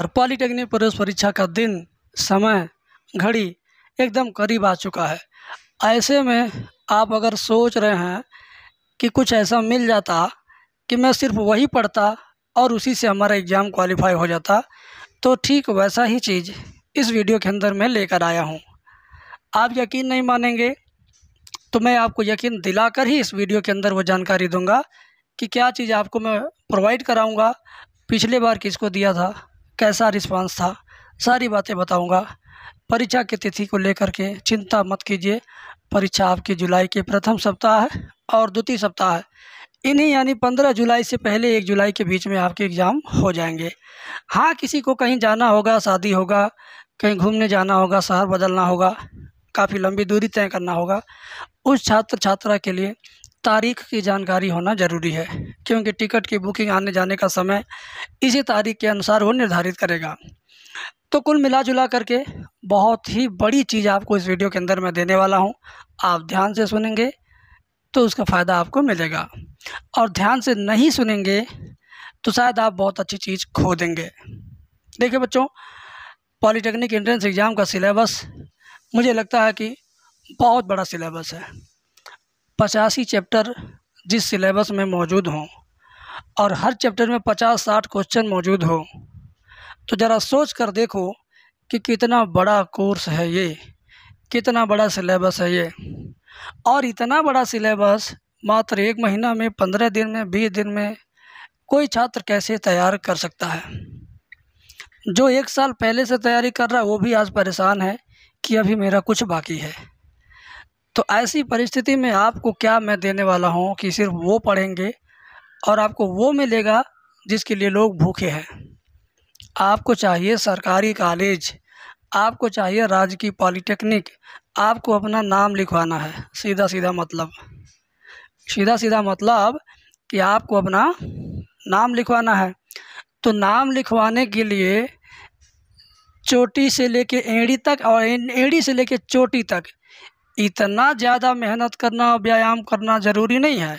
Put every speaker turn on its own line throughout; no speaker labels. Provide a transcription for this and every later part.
और पॉलिटेक्निक प्रवेश परीक्षा का दिन समय घड़ी एकदम करीब आ चुका है ऐसे में आप अगर सोच रहे हैं कि कुछ ऐसा मिल जाता कि मैं सिर्फ वही पढ़ता और उसी से हमारा एग्ज़ाम क्वालिफाई हो जाता तो ठीक वैसा ही चीज़ इस वीडियो के अंदर मैं लेकर आया हूँ आप यकीन नहीं मानेंगे तो मैं आपको यकीन दिलाकर ही इस वीडियो के अंदर वो जानकारी दूंगा कि क्या चीज़ आपको मैं प्रोवाइड कराऊंगा पिछले बार किसको दिया था कैसा रिस्पांस था सारी बातें बताऊंगा परीक्षा की तिथि को लेकर के चिंता मत कीजिए परीक्षा आपकी जुलाई के प्रथम सप्ताह है और द्वितीय सप्ताह है इन्हीं यानी पंद्रह जुलाई से पहले एक जुलाई के बीच में आपके एग्ज़ाम हो जाएंगे हाँ किसी को कहीं जाना होगा शादी होगा कहीं घूमने जाना होगा शहर बदलना होगा काफ़ी लंबी दूरी तय करना होगा उस छात्र छात्रा के लिए तारीख की जानकारी होना ज़रूरी है क्योंकि टिकट की बुकिंग आने जाने का समय इसी तारीख के अनुसार वो निर्धारित करेगा तो कुल मिला जुला करके बहुत ही बड़ी चीज़ आपको इस वीडियो के अंदर मैं देने वाला हूँ आप ध्यान से सुनेंगे तो उसका फ़ायदा आपको मिलेगा और ध्यान से नहीं सुनेंगे तो शायद आप बहुत अच्छी चीज़ खो देंगे देखिए बच्चों पॉलिटेक्निक एंट्रेंस एग्ज़ाम का सिलेबस मुझे लगता है कि बहुत बड़ा सिलेबस है पचासी चैप्टर जिस सिलेबस में मौजूद हों और हर चैप्टर में पचास साठ क्वेश्चन मौजूद हो तो ज़रा सोच कर देखो कि कितना बड़ा कोर्स है ये कितना बड़ा सिलेबस है ये और इतना बड़ा सिलेबस मात्र एक महीना में पंद्रह दिन में बीस दिन में कोई छात्र कैसे तैयार कर सकता है जो एक साल पहले से तैयारी कर रहा है वो भी आज परेशान है कि अभी मेरा कुछ बाकी है तो ऐसी परिस्थिति में आपको क्या मैं देने वाला हूँ कि सिर्फ वो पढ़ेंगे और आपको वो मिलेगा जिसके लिए लोग भूखे हैं आपको चाहिए सरकारी कॉलेज आपको चाहिए राज्य की पॉलीटेक्निक आपको अपना नाम लिखवाना है सीधा सीधा मतलब सीधा सीधा मतलब कि आपको अपना नाम लिखवाना है तो नाम लिखवाने के लिए चोटी से लेके एड़ी तक और एड़ी से लेके चोटी तक इतना ज़्यादा मेहनत करना और व्यायाम करना ज़रूरी नहीं है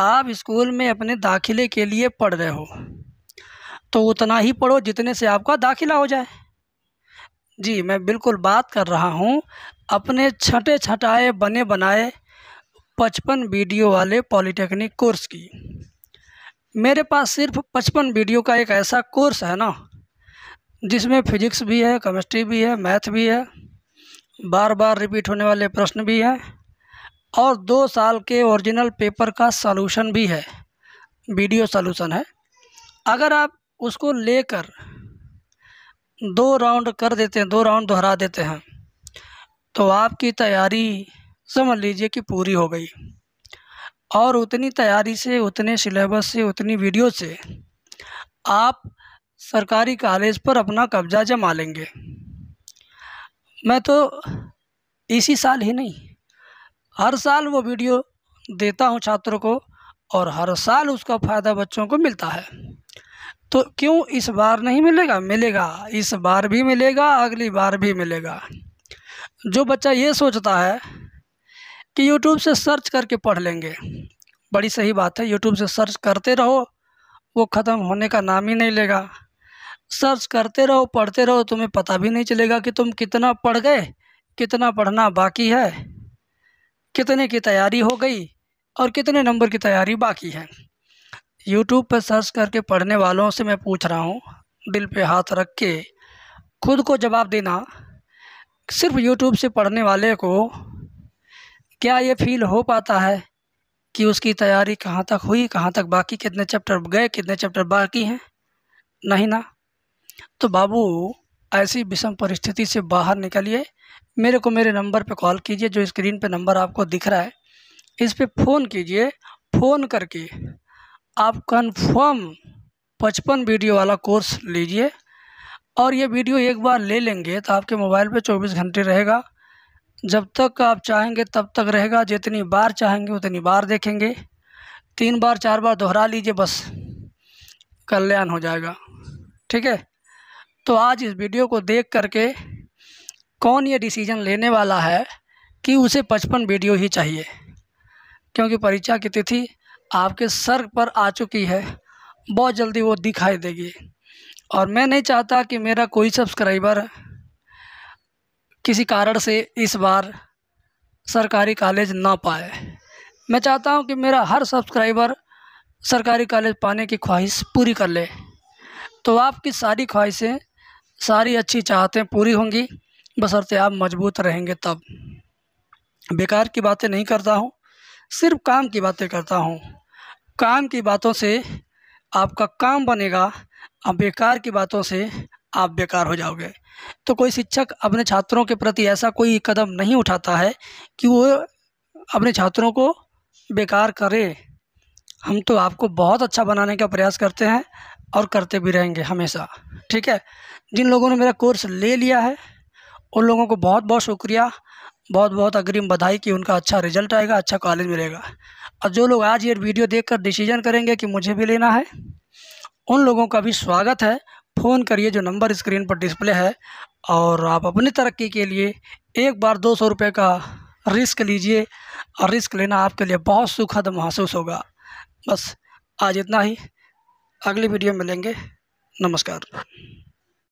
आप स्कूल में अपने दाखिले के लिए पढ़ रहे हो तो उतना ही पढ़ो जितने से आपका दाखिला हो जाए जी मैं बिल्कुल बात कर रहा हूँ अपने छठे छटाए बने बनाए पचपन वीडियो वाले पॉलिटेक्निक कोर्स की मेरे पास सिर्फ पचपन वीडियो का एक ऐसा कोर्स है ना जिसमें फिजिक्स भी है केमिस्ट्री भी है मैथ भी है बार बार रिपीट होने वाले प्रश्न भी हैं और दो साल के ओरिजिनल पेपर का सॉल्यूशन भी है वीडियो सॉल्यूशन है अगर आप उसको लेकर दो राउंड कर देते हैं दो राउंड दोहरा देते हैं तो आपकी तैयारी समझ लीजिए कि पूरी हो गई और उतनी तैयारी से उतने सिलेबस से उतनी वीडियो से आप सरकारी कॉलेज पर अपना कब्जा जमा लेंगे मैं तो इसी साल ही नहीं हर साल वो वीडियो देता हूँ छात्रों को और हर साल उसका फ़ायदा बच्चों को मिलता है तो क्यों इस बार नहीं मिलेगा मिलेगा इस बार भी मिलेगा अगली बार भी मिलेगा जो बच्चा ये सोचता है कि यूट्यूब से सर्च करके पढ़ लेंगे बड़ी सही बात है यूट्यूब से सर्च करते रहो वो ख़त्म होने का नाम ही नहीं लेगा सर्च करते रहो पढ़ते रहो तुम्हें पता भी नहीं चलेगा कि तुम कितना पढ़ गए कितना पढ़ना बाकी है कितने की तैयारी हो गई और कितने नंबर की तैयारी बाकी है यूट्यूब पर सर्च करके पढ़ने वालों से मैं पूछ रहा हूँ दिल पे हाथ रख के खुद को जवाब देना सिर्फ यूट्यूब से पढ़ने वाले को क्या ये फील हो पाता है कि उसकी तैयारी कहाँ तक हुई कहाँ तक बाकी कितने चैप्टर गए कितने चैप्टर बाकी हैं नहीं ना तो बाबू ऐसी विषम परिस्थिति से बाहर निकलिए मेरे को मेरे नंबर पर कॉल कीजिए जो स्क्रीन पर नंबर आपको दिख रहा है इस पर फ़ोन कीजिए फ़ोन करके आप कन्फर्म पचपन वीडियो वाला कोर्स लीजिए और ये वीडियो एक बार ले लेंगे तो आपके मोबाइल पे 24 घंटे रहेगा जब तक आप चाहेंगे तब तक रहेगा जितनी बार चाहेंगे उतनी बार देखेंगे तीन बार चार बार दोहरा लीजिए बस कल्याण हो जाएगा ठीक है तो आज इस वीडियो को देख करके कौन ये डिसीजन लेने वाला है कि उसे पचपन वीडियो ही चाहिए क्योंकि परीक्षा की तिथि आपके सर पर आ चुकी है बहुत जल्दी वो दिखाई देगी और मैं नहीं चाहता कि मेरा कोई सब्सक्राइबर किसी कारण से इस बार सरकारी कॉलेज ना पाए मैं चाहता हूं कि मेरा हर सब्सक्राइबर सरकारी कॉलेज पाने की ख्वाहिश पूरी कर ले तो आपकी सारी ख्वाहिशें सारी अच्छी चाहतें पूरी होंगी बसरते आप मजबूत रहेंगे तब बेकार की बातें नहीं करता हूँ सिर्फ काम की बातें करता हूँ काम की बातों से आपका काम बनेगा अब बेकार की बातों से आप बेकार हो जाओगे तो कोई शिक्षक अपने छात्रों के प्रति ऐसा कोई कदम नहीं उठाता है कि वो अपने छात्रों को बेकार करे हम तो आपको बहुत अच्छा बनाने का प्रयास करते हैं और करते भी रहेंगे हमेशा ठीक है जिन लोगों ने मेरा कोर्स ले लिया है उन लोगों को बहुत बहुत शुक्रिया बहुत बहुत अग्रिम बधाई कि उनका अच्छा रिजल्ट आएगा अच्छा कॉलेज मिलेगा और जो लोग आज ये वीडियो देखकर डिसीजन करेंगे कि मुझे भी लेना है उन लोगों का भी स्वागत है फ़ोन करिए जो नंबर स्क्रीन पर डिस्प्ले है और आप अपनी तरक्की के लिए एक बार दो सौ रुपये का रिस्क लीजिए और रिस्क लेना आपके लिए बहुत सुखद महसूस होगा बस आज इतना ही अगली वीडियो में मिलेंगे नमस्कार